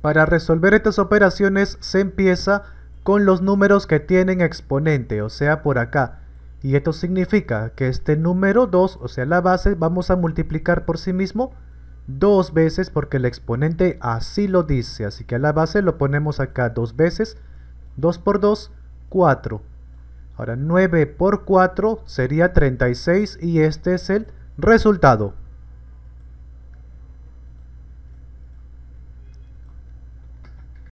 Para resolver estas operaciones se empieza con los números que tienen exponente, o sea por acá. Y esto significa que este número 2, o sea la base, vamos a multiplicar por sí mismo dos veces porque el exponente así lo dice. Así que a la base lo ponemos acá dos veces. 2 por 2, 4. Ahora 9 por 4 sería 36 y este es el resultado.